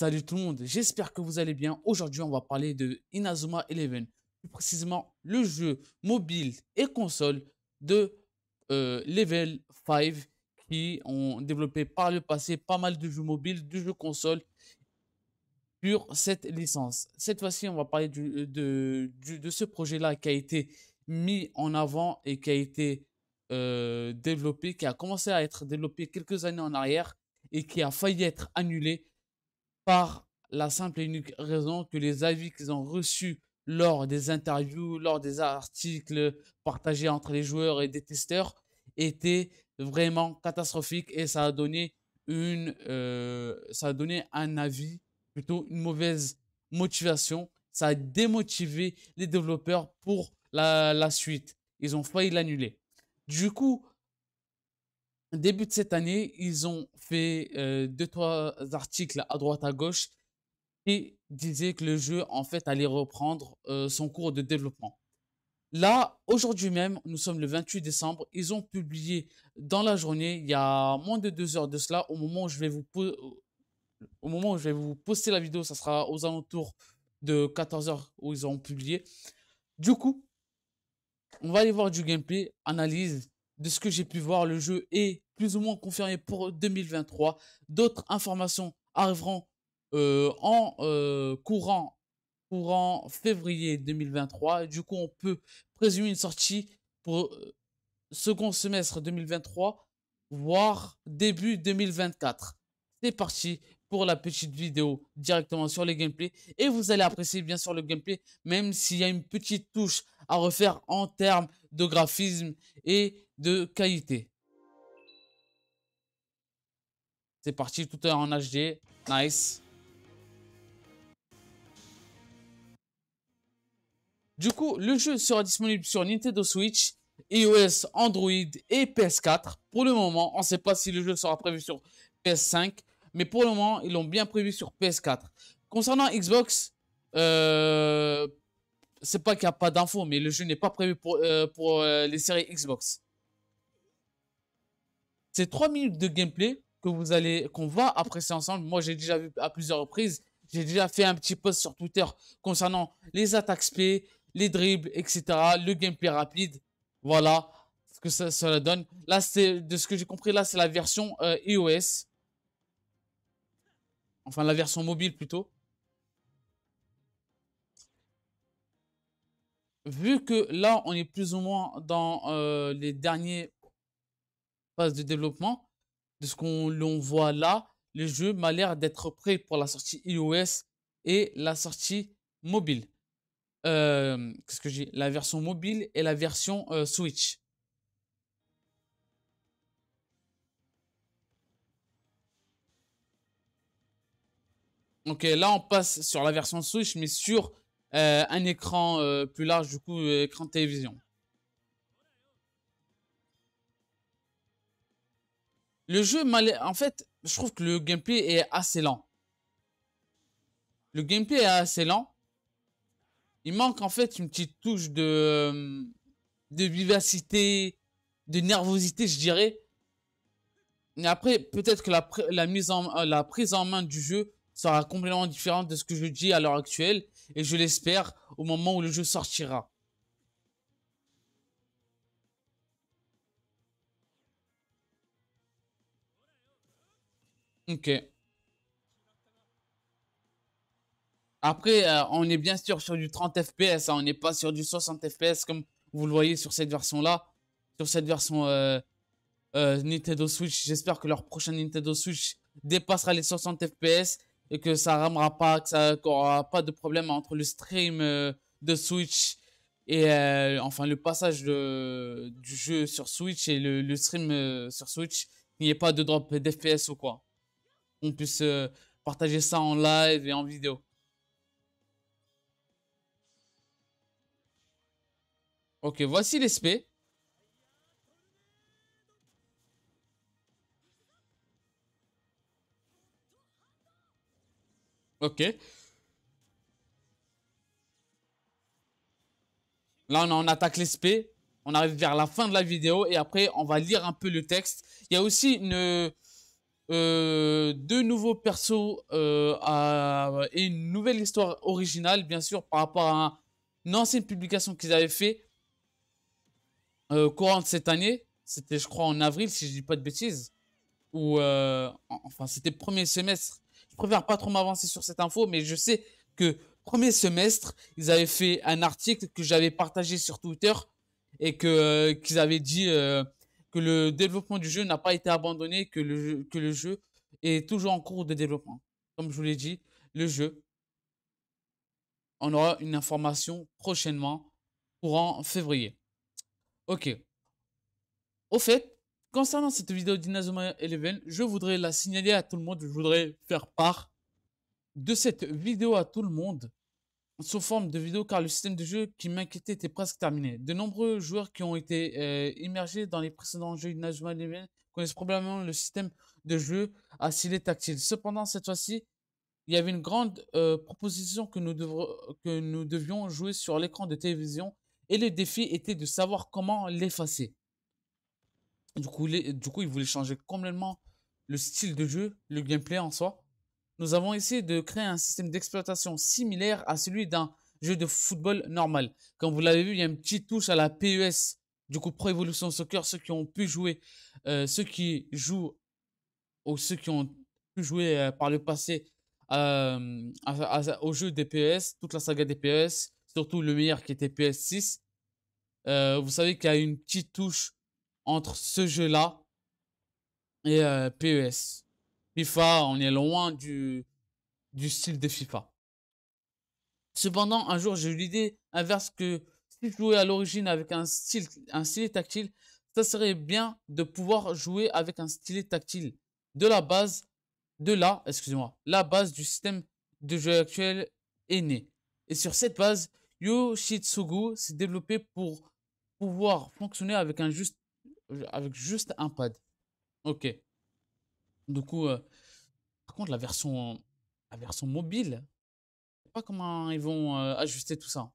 Salut tout le monde, j'espère que vous allez bien. Aujourd'hui, on va parler de Inazuma Eleven, plus précisément le jeu mobile et console de euh, Level 5 qui ont développé par le passé pas mal de jeux mobiles, de jeux console sur cette licence. Cette fois-ci, on va parler euh, de, ce projet-là qui a été mis en avant et qui a été euh, développé, qui a commencé à être développé quelques années en arrière et qui a failli être annulé par la simple et unique raison que les avis qu'ils ont reçus lors des interviews, lors des articles partagés entre les joueurs et des testeurs étaient vraiment catastrophiques et ça a donné une, euh, ça a donné un avis plutôt une mauvaise motivation. Ça a démotivé les développeurs pour la, la suite. Ils ont failli l'annuler. Du coup, début de cette année, ils ont fait euh, deux, trois articles à droite, à gauche qui disaient que le jeu, en fait, allait reprendre euh, son cours de développement. Là, aujourd'hui même, nous sommes le 28 décembre, ils ont publié dans la journée, il y a moins de deux heures de cela, au moment où je vais vous, au moment où je vais vous poster la vidéo, ça sera aux alentours de 14 heures où ils ont publié. Du coup, on va aller voir du gameplay, analyse, de ce que j'ai pu voir, le jeu est plus ou moins confirmé pour 2023. D'autres informations arriveront euh, en euh, courant, courant février 2023. Du coup, on peut présumer une sortie pour euh, second semestre 2023, voire début 2024. C'est parti pour la petite vidéo directement sur les gameplay. Et vous allez apprécier bien sûr le gameplay, même s'il y a une petite touche refaire en termes de graphisme et de qualité. C'est parti, tout l'heure en HD. Nice. Du coup, le jeu sera disponible sur Nintendo Switch, iOS, Android et PS4. Pour le moment, on sait pas si le jeu sera prévu sur PS5, mais pour le moment, ils l'ont bien prévu sur PS4. Concernant Xbox, euh, c'est pas qu'il n'y a pas d'infos, mais le jeu n'est pas prévu pour, euh, pour euh, les séries Xbox. C'est 3 minutes de gameplay que vous allez, qu'on va apprécier ensemble. Moi, j'ai déjà vu à plusieurs reprises, j'ai déjà fait un petit post sur Twitter concernant les attaques sp, les dribbles, etc., le gameplay rapide. Voilà ce que ça, donne. Là, c'est de ce que j'ai compris, là, c'est la version iOS. Euh, e enfin, la version mobile plutôt. vu que là, on est plus ou moins dans euh, les dernières phases de développement, de ce qu'on l'on voit là, le jeu m'a l'air d'être prêt pour la sortie iOS et la sortie mobile. Euh, qu'est-ce que j'ai La version mobile et la version euh, Switch. Ok, là on passe sur la version Switch, mais sur euh, un écran euh, plus large, du coup, euh, écran télévision. Le jeu, en fait, je trouve que le gameplay est assez lent. Le gameplay est assez lent. Il manque en fait une petite touche de, de vivacité, de nervosité, je dirais. Mais après, peut-être que la prise en main du jeu sera complètement différent de ce que je dis à l'heure actuelle, et je l'espère au moment où le jeu sortira. Ok. Après, euh, on est bien sûr sur du 30 FPS, hein. on n'est pas sur du 60 FPS comme vous le voyez sur cette version-là, sur cette version euh, euh, Nintendo Switch. J'espère que leur prochaine Nintendo Switch dépassera les 60 FPS et que ça ramera pas, que ça aura pas de problème entre le stream euh, de Switch et euh, enfin le passage du jeu sur Switch et le, stream euh, sur Switch, qu'il n'y ait pas de drop d'FPS ou quoi. On puisse partager ça en live et en vidéo. Ok, voici les OK. Là, on, attaque l'espé. On arrive vers la fin de la vidéo et après, on va lire un peu le texte. Il y a aussi une, euh, deux nouveaux persos euh, et une nouvelle histoire originale, bien sûr, par rapport à une ancienne publication qu'ils avaient fait euh, courant de cette année. C'était, je crois, en avril, si je dis pas de bêtises. Ou, enfin, c'était le premier semestre je préfère pas trop m'avancer sur cette info, mais je sais que premier semestre, ils avaient fait un article que j'avais partagé sur Twitter et que euh, qu'ils avaient dit euh, que le développement du jeu n'a pas été abandonné, que le que le jeu est toujours en cours de développement. Comme je vous l'ai dit, le jeu, on aura une information prochainement, courant février. Ok. Au fait, Concernant cette vidéo d'Inazuma Eleven, je voudrais la signaler à tout le monde, je voudrais faire part de cette vidéo à tout le monde sous forme de vidéo car le système de jeu qui m'inquiétait était presque terminé. De nombreux joueurs qui ont été euh, immergés dans les précédents jeux d'Inazuma Eleven connaissent probablement le système de jeu à est tactile. Cependant, cette fois-ci, il y avait une grande euh, proposition que nous, que nous devions jouer sur l'écran de télévision et le défi était de savoir comment l'effacer. Du coup, les, du coup, ils voulaient changer complètement le style de jeu, le gameplay en soi. Nous avons essayé de créer un système d'exploitation similaire à celui d'un jeu de football normal. Comme vous l'avez vu, il y a une petite touche à la PES, du coup Pro Evolution Soccer, ceux qui ont pu jouer, euh, ceux qui jouent ou ceux qui ont pu jouer euh, par le passé euh, au jeu des PES, toute la saga des PES, surtout le meilleur qui était ps e 6. vous savez qu'il y a une petite touche entre ce jeu-là et euh, PES. FIFA, on est loin du, du style de FIFA. Cependant, un jour, j'ai eu l'idée inverse que si je jouais à l'origine avec un, style, un stylet tactile, ça serait bien de pouvoir jouer avec un stylet tactile de la base, de là, excusez-moi, la base du système de jeu actuel est née. Et sur cette base, Yoshitsugu s'est développé pour pouvoir fonctionner avec un juste avec juste un pad. Ok. Du coup, euh, par contre, la version, la version mobile, je sais pas comment ils vont euh, ajuster tout ça.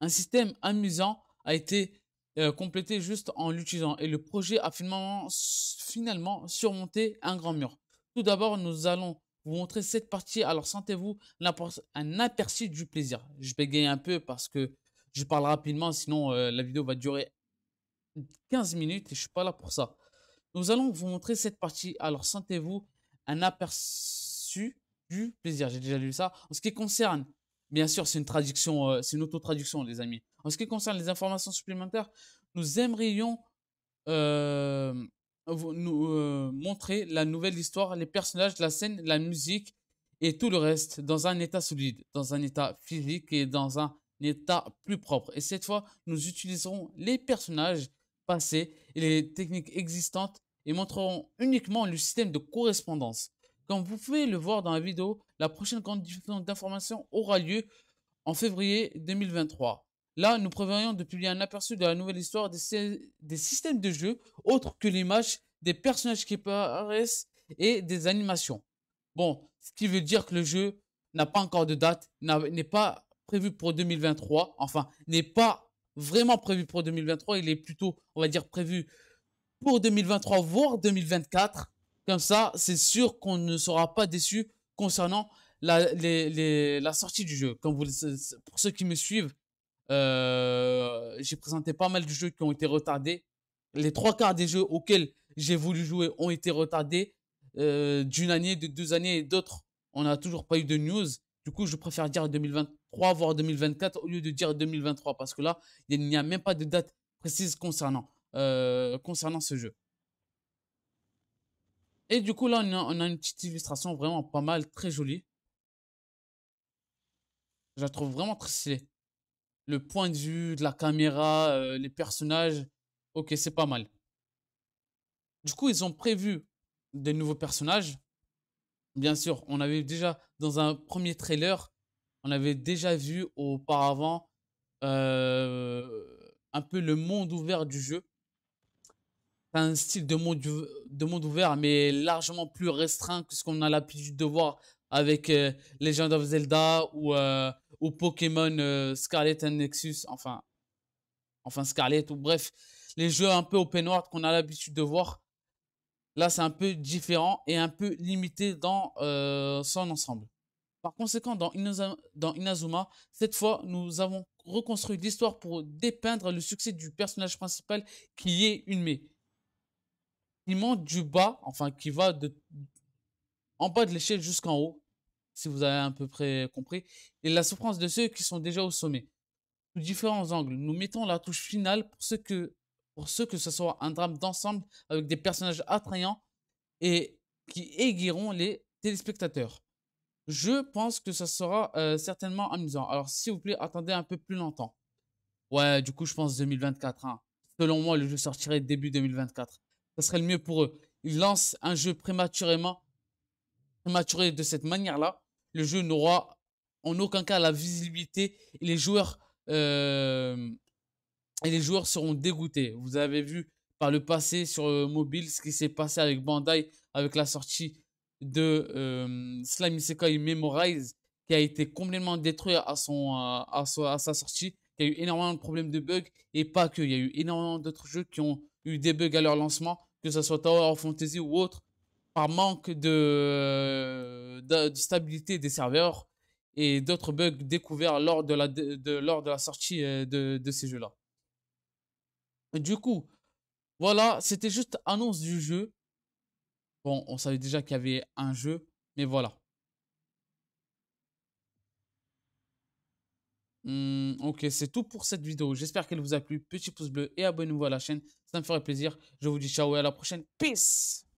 Un système amusant a été euh, complété juste en l'utilisant et le projet a finalement, finalement surmonté un grand mur. Tout d'abord, nous allons vous montrer cette partie. Alors, sentez-vous un aperçu du plaisir. Je bégaye un peu parce que je parle rapidement, sinon la vidéo va durer 15 minutes et je suis pas là pour ça. Nous allons vous montrer cette partie. Alors sentez-vous un aperçu du plaisir. J'ai déjà lu ça. En ce qui concerne, bien sûr, c'est une traduction, euh, c'est une auto-traduction, les amis. En ce qui concerne les informations supplémentaires, nous aimerions euh, nous euh, montrer la nouvelle histoire, les personnages, la scène, la musique et tout le reste dans un état solide, dans un état physique et dans un état plus propre. Et cette fois, nous utiliserons les personnages passé et les techniques existantes et montreront uniquement le système de correspondance. Comme vous pouvez le voir dans la vidéo, la prochaine grande d'information aura lieu en février 2023. Là, nous prévoyons de publier un aperçu de la nouvelle histoire des, des systèmes de jeu autres que l'image des personnages qui apparaissent et des animations. Bon, ce qui veut dire que le jeu n'a pas encore de date, n'est pas prévu pour 2023, enfin, n'est pas vraiment prévu pour 2023. Il est plutôt, on va dire, prévu pour 2023, voire 2024. Comme ça, c'est sûr qu'on ne sera pas déçu concernant la, sortie du jeu. Comme pour ceux qui me suivent, euh, j'ai présenté pas mal de jeux qui ont été retardés. Les trois quarts des jeux auxquels j'ai voulu jouer ont été retardés euh, d'une année, de deux années et d'autres. On n'a toujours pas eu de news. Du coup, je préfère dire 2023. 3 voire 2024, au lieu de dire 2023, parce que là, il n'y a même pas de date précise concernant, euh, concernant ce jeu. Et du coup, là, on a, une petite illustration vraiment pas mal, très jolie. Je trouve vraiment très c'est Le point de vue de la caméra, euh, les personnages, ok, c'est pas mal. Du coup, ils ont prévu des nouveaux personnages. Bien sûr, on avait déjà dans un premier trailer on avait déjà vu auparavant euh, un peu le monde ouvert du jeu. C'est un style de monde, de monde ouvert, mais largement plus restreint que ce qu'on a l'habitude de voir avec euh, Legend of Zelda ou, euh, ou Pokémon Scarlet and Nexus, enfin, enfin Scarlet, ou bref, les jeux un peu open world qu'on a l'habitude de voir. Là, c'est un peu différent et un peu limité dans son ensemble. Par conséquent, dans, Inazuma, cette fois, nous avons reconstruit l'histoire pour dépeindre le succès du personnage principal qui est Unme. Il monte du bas, enfin qui va de, en bas de l'échelle jusqu'en haut, si vous avez à peu près compris, et la souffrance de ceux qui sont déjà au sommet. Sous différents angles, nous mettons la touche finale pour ce que, pour ce que ce soit un drame d'ensemble avec des personnages attrayants et qui aiguilleront les téléspectateurs. Je pense que ça sera euh, certainement amusant. Alors, s'il vous plaît, attendez un peu plus longtemps. Ouais, du coup, je pense 2024. Hein. Selon moi, le jeu sortirait début 2024. Ce serait le mieux pour eux. Ils lancent un jeu prématurément, prématuré de cette manière-là. Le jeu n'aura en aucun cas la visibilité et les joueurs, euh, et les joueurs seront dégoûtés. Vous avez vu par le passé sur euh, mobile ce qui s'est passé avec Bandai avec la sortie de euh, Slime Isekai Memorize qui a été complètement détruit à, son, euh, à, sa sortie. Il y a eu énormément de problèmes de bugs et pas que. Il y a eu énormément d'autres jeux qui ont eu des bugs à leur lancement, que ce soit Tower of Fantasy ou autre, par manque de, de, stabilité des serveurs et d'autres bugs découverts lors de la, de, lors de la sortie euh, de, de ces jeux-là. Du coup, voilà, c'était juste annonce du jeu. Bon, on savait déjà qu'il y avait un jeu, mais voilà. Hmm, ok, c'est tout pour cette vidéo. J'espère qu'elle vous a plu. Petit pouce bleu et abonnez-vous à la chaîne. Ça me ferait plaisir. Je vous dis ciao et à la prochaine. Peace